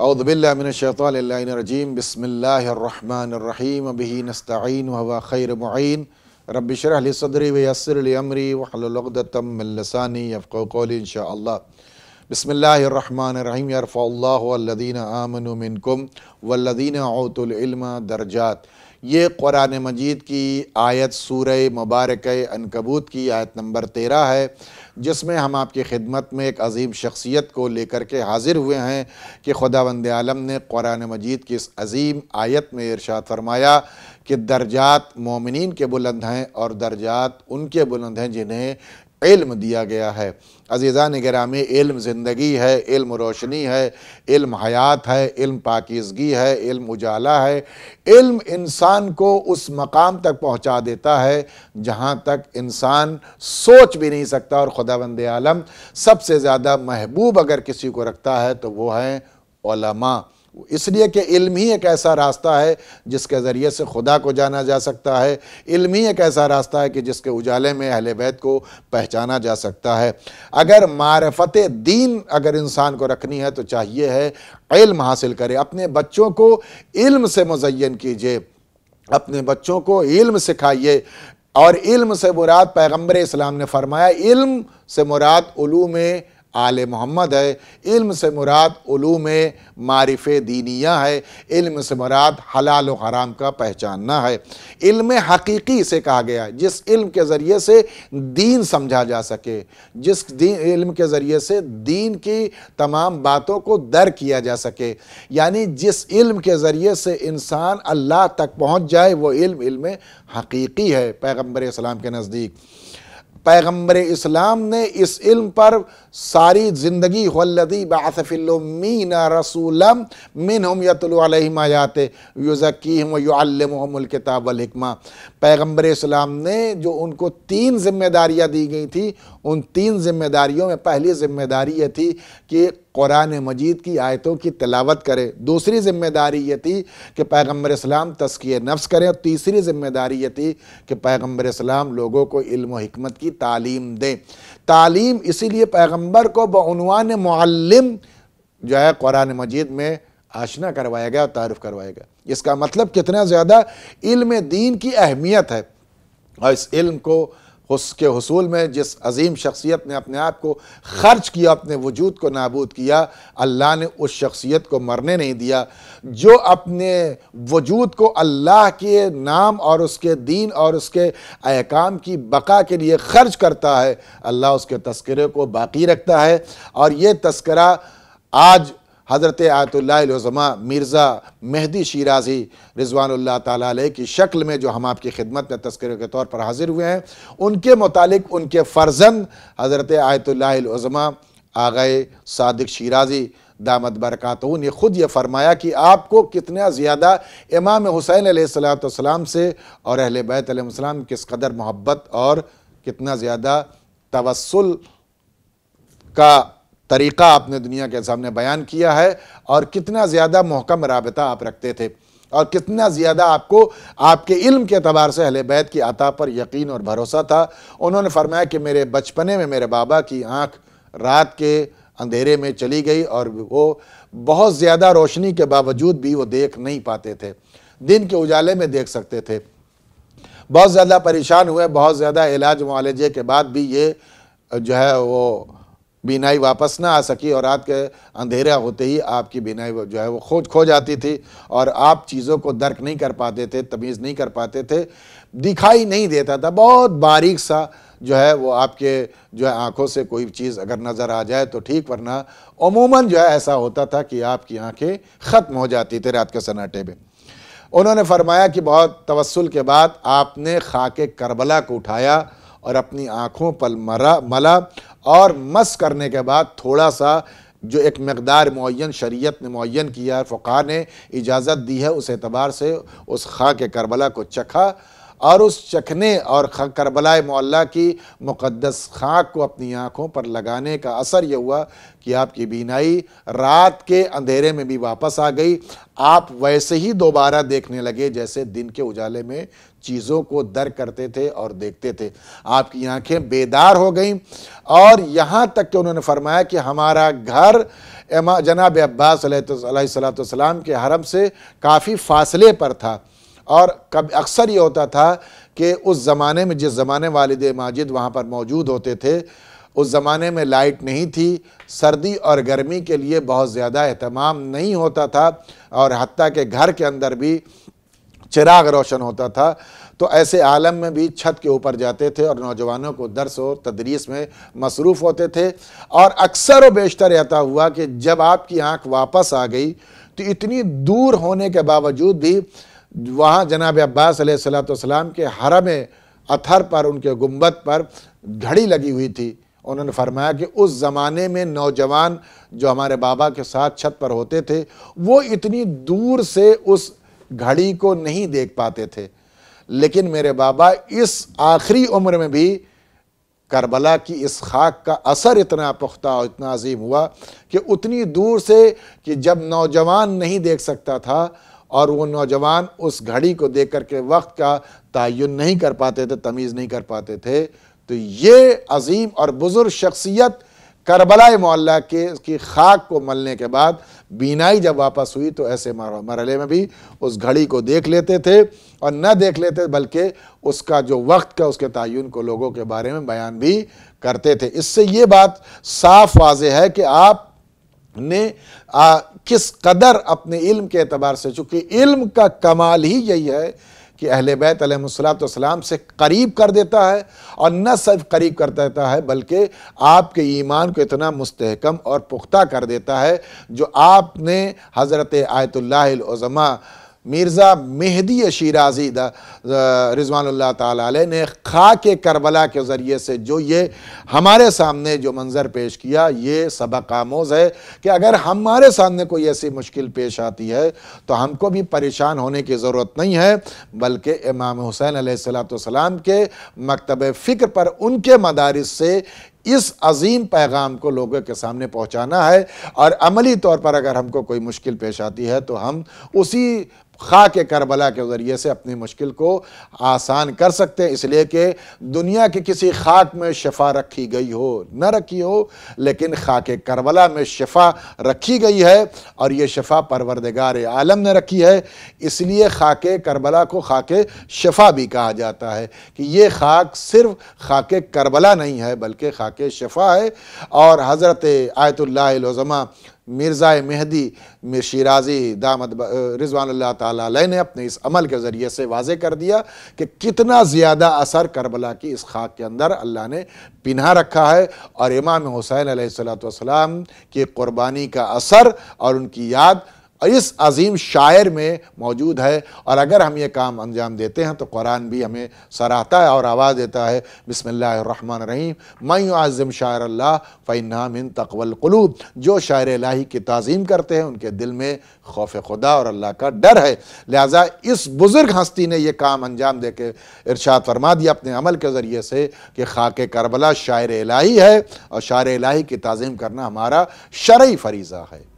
أعوذ بالله من الشيطان اللعين الرجيم بسم الله الرحمن الرحيم به نستعين وهو خير معين رب شرح لي صدري ويسر لي أمري وحل لغدة من لساني يفقه قولي إن شاء الله بسم الله الرحمن الرحيم يرفع الله والذين آمنوا منكم والذين أوتوا العلم درجات یہ قرآن مجید کی آیت سورہ مبارکہ انکبوت کی آیت نمبر تیرہ ہے جس میں ہم آپ کی خدمت میں ایک عظیم شخصیت کو لے کر کے حاضر ہوئے ہیں کہ خدا وند عالم نے قرآن مجید کی اس عظیم آیت میں ارشاد فرمایا کہ درجات مومنین کے بلند ہیں اور درجات ان کے بلند ہیں جنہیں علم دیا گیا ہے عزیزان گرامی میں علم زندگی ہے علم روشنی ہے علم حیات ہے علم پاکیزگی ہے علم اجالا ہے علم انسان کو اس مقام تک پہنچا دیتا ہے جہاں تک انسان سوچ بھی نہیں سکتا اور خدا بند عالم سب سے زیادہ محبوب اگر کسی کو رکھتا ہے تو وہ ہیں علماء اس لیے کہ علم ہی ایک ایسا راستہ ہے جس کے ذریعے سے خدا کو جانا جا سکتا ہے علم ہی ایک ایسا راستہ ہے کہ جس کے اجالے میں اہل بیت کو پہچانا جا سکتا ہے اگر معرفت دین اگر انسان کو رکھنی ہے تو چاہیے ہے علم حاصل کرے اپنے بچوں کو علم سے مزین کیجئے اپنے بچوں کو علم سکھائیے اور علم سے مراد پیغمبر اسلام نے فرمایا علم سے مراد علوم آل محمد ہے علم سے مراد علوم معرف دینیہ ہے علم سے مراد حلال و حرام کا پہچاننا ہے علم حقیقی اسے کہا گیا ہے جس علم کے ذریعے سے دین سمجھا جا سکے جس دین علم کے ذریعے سے دین کی تمام باتوں کو در کیا جا سکے یعنی جس علم کے ذریعے سے انسان اللہ تک پہنچ جائے وہ علم علم حقیقی ہے پیغمبر اسلام کے نزدیک پیغمبر اسلام نے اس علم پر ساری زندگی والذی بعث فی اللومین ام منہم یتلو علیہم آیات یزکیہم ویعلمہم الکتاب والحکمہ پیغمبر اسلام نے جو ان کو تین ذمہ داریاں دی گئی تھی ان تین ذمہ داریوں میں پہلی ذمہ داری یہ تھی کہ قرآن مجید کی آیتوں کی تلاوت کرے دوسری ذمہ داری یہ تھی کہ پیغمبر اسلام تسکیہ نفس کرے اور تیسری ذمہ داری یہ تھی کہ پیغمبر اسلام لوگوں کو علم و حکمت کی تعلیم دیں تعلیم اسی لیے پیغمبر کو بعنوان معلم جو ہے قرآن مجید میں آشنا کروائے گیا تعارف کروائے گیا اس کا مطلب کتنا زیادہ علم دین کی اہمیت ہے اور اس علم کو اس کے حصول میں جس عظیم شخصیت نے اپنے آپ کو خرچ کیا اپنے وجود کو نابود کیا اللہ نے اس شخصیت کو مرنے نہیں دیا جو اپنے وجود کو اللہ کے نام اور اس کے دین اور اس کے احکام کی بقا کے لیے خرچ کرتا ہے اللہ اس کے تذکرے کو باقی رکھتا ہے اور یہ تذکرہ آج حضرت آیت علیہ عظمہ مرزا مہدی شیرازی رضوان اللہ تعالیٰ علیہ کی شکل میں جو ہم آپ کی خدمت میں تذکروں کے طور پر حاضر ہوئے ہیں ان کے متعلق ان کے فرزند حضرت آیت اللہ عظمہ آغائے صادق شیرازی دامت برکاتہو نے خود یہ فرمایا کہ آپ کو کتنا زیادہ امام حسین علیہ السلام سے اور اہل بیت علیہ السلام کس قدر محبت اور کتنا زیادہ توسل کا طریقہ آپ نے دنیا کے سامنے بیان کیا ہے اور کتنا زیادہ محکم رابطہ آپ رکھتے تھے اور کتنا زیادہ آپ کو آپ کے علم کے اعتبار سے بیت کی عطا پر یقین اور بھروسہ تھا انہوں نے فرمایا کہ میرے بچپنے میں میرے بابا کی آنکھ رات کے اندھیرے میں چلی گئی اور وہ بہت زیادہ روشنی کے باوجود بھی وہ دیکھ نہیں پاتے تھے دن کے اجالے میں دیکھ سکتے تھے بہت زیادہ پریشان ہوئے بہت زیادہ علاج معالجے کے بعد بھی یہ جو ہے وہ بینائی واپس نہ آ سکی اور رات کے اندھیرا ہوتے ہی آپ کی بینائی جو ہے وہ کھوج کھو جاتی تھی اور آپ چیزوں کو درک نہیں کر پاتے تھے تمیز نہیں کر پاتے تھے دکھائی نہیں دیتا تھا بہت باریک سا جو ہے وہ آپ کے جو ہے آنکھوں سے کوئی چیز اگر نظر آ جائے تو ٹھیک ورنہ عموماً جو ہے ایسا ہوتا تھا کہ آپ کی آنکھیں ختم ہو جاتی تھیں رات کے سناٹے میں انہوں نے فرمایا کہ بہت توسل کے بعد آپ نے خاک کربلا کو اٹھایا اور اپنی آنکھوں پر مرا ملا اور مس کرنے کے بعد تھوڑا سا جو ایک مقدار معین شریعت نے معین کیا فقہ نے اجازت دی ہے اس اعتبار سے اس خواہ کے کربلا کو چکھا اور اس چکھنے اور کربلا معلا کی مقدس خاک کو اپنی آنکھوں پر لگانے کا اثر یہ ہوا کہ آپ کی بینائی رات کے اندھیرے میں بھی واپس آ گئی آپ ویسے ہی دوبارہ دیکھنے لگے جیسے دن کے اجالے میں چیزوں کو در کرتے تھے اور دیکھتے تھے آپ کی آنکھیں بیدار ہو گئیں اور یہاں تک کہ انہوں نے فرمایا کہ ہمارا گھر جناب عباس علیہ السلام کے حرم سے کافی فاصلے پر تھا اور کب اکثر یہ ہوتا تھا کہ اس زمانے میں جس زمانے والد ماجد وہاں پر موجود ہوتے تھے اس زمانے میں لائٹ نہیں تھی سردی اور گرمی کے لیے بہت زیادہ اہتمام نہیں ہوتا تھا اور حتیٰ کہ گھر کے اندر بھی چراغ روشن ہوتا تھا تو ایسے عالم میں بھی چھت کے اوپر جاتے تھے اور نوجوانوں کو درس و تدریس میں مصروف ہوتے تھے اور اکثر و بیشتر رہتا ہوا کہ جب آپ کی آنکھ واپس آ گئی تو اتنی دور ہونے کے باوجود بھی وہاں جناب عباس علیہ السلام والسلام کے حرم اتھر پر ان کے گمبت پر گھڑی لگی ہوئی تھی انہوں نے فرمایا کہ اس زمانے میں نوجوان جو ہمارے بابا کے ساتھ چھت پر ہوتے تھے وہ اتنی دور سے اس گھڑی کو نہیں دیکھ پاتے تھے لیکن میرے بابا اس آخری عمر میں بھی کربلا کی اس خاک کا اثر اتنا پختہ اور اتنا عظیم ہوا کہ اتنی دور سے کہ جب نوجوان نہیں دیکھ سکتا تھا اور وہ نوجوان اس گھڑی کو دیکھ کر کے وقت کا تعین نہیں کر پاتے تھے تمیز نہیں کر پاتے تھے تو یہ عظیم اور بزرگ شخصیت کربلا مولا کے اس کی خاک کو ملنے کے بعد بینائی جب واپس ہوئی تو ایسے مرحلے میں بھی اس گھڑی کو دیکھ لیتے تھے اور نہ دیکھ لیتے بلکہ اس کا جو وقت کا اس کے تعین کو لوگوں کے بارے میں بیان بھی کرتے تھے اس سے یہ بات صاف واضح ہے کہ آپ نے کس قدر اپنے علم کے اعتبار سے چونکہ علم کا کمال ہی یہی ہے کہ اہل بیت علیہ السلام سے قریب کر دیتا ہے اور نہ صرف قریب کر دیتا ہے بلکہ آپ کے ایمان کو اتنا مستحکم اور پختہ کر دیتا ہے جو آپ نے حضرت آیت اللہ مرزا مہدی شیرازی دا رضوان اللہ تعالیٰ علیہ نے خاک کربلا کے ذریعے سے جو یہ ہمارے سامنے جو منظر پیش کیا یہ سبق آموز ہے کہ اگر ہمارے سامنے کوئی ایسی مشکل پیش آتی ہے تو ہم کو بھی پریشان ہونے کی ضرورت نہیں ہے بلکہ امام حسین علیہ السلام کے مکتب فکر پر ان کے مدارس سے اس عظیم پیغام کو لوگوں کے سامنے پہنچانا ہے اور عملی طور پر اگر ہم کو کوئی مشکل پیش آتی ہے تو ہم اسی خاک کربلا کے ذریعے سے اپنی مشکل کو آسان کر سکتے ہیں اس لیے کہ دنیا کے کسی خاک میں شفا رکھی گئی ہو نہ رکھی ہو لیکن خاک کربلا میں شفا رکھی گئی ہے اور یہ شفا پروردگار عالم نے رکھی ہے اس لیے خاک کربلا کو خاک شفا بھی کہا جاتا ہے کہ یہ خاک صرف خاک کربلا نہیں ہے بلکہ خاک کے شفا ہے اور حضرت آیت اللہ العظمہ مرزا مہدی مرشیراضی دامت رضوان اللہ تعالیٰ علیہ نے اپنے اس عمل کے ذریعے سے واضح کر دیا کہ کتنا زیادہ اثر کربلا کی اس خاک کے اندر اللہ نے پنہا رکھا ہے اور امام حسین علیہ السلام کی قربانی کا اثر اور ان کی یاد اور اس عظیم شاعر میں موجود ہے اور اگر ہم یہ کام انجام دیتے ہیں تو قرآن بھی ہمیں سراہتا ہے اور آواز دیتا ہے بسم اللہ الرحمن الرحیم شَاعِرَ شاعر اللہ مِنْ تَقْوَ الْقُلُوبِ جو شاعر الہی کی تعظیم کرتے ہیں ان کے دل میں خوف خدا اور اللہ کا ڈر ہے لہٰذا اس بزرگ ہستی نے یہ کام انجام دے کے ارشاد فرما دیا اپنے عمل کے ذریعے سے کہ خاک کربلا شاعر الٰہی ہے اور شاعر الہی کی تعظیم کرنا ہمارا شرعی فریضہ ہے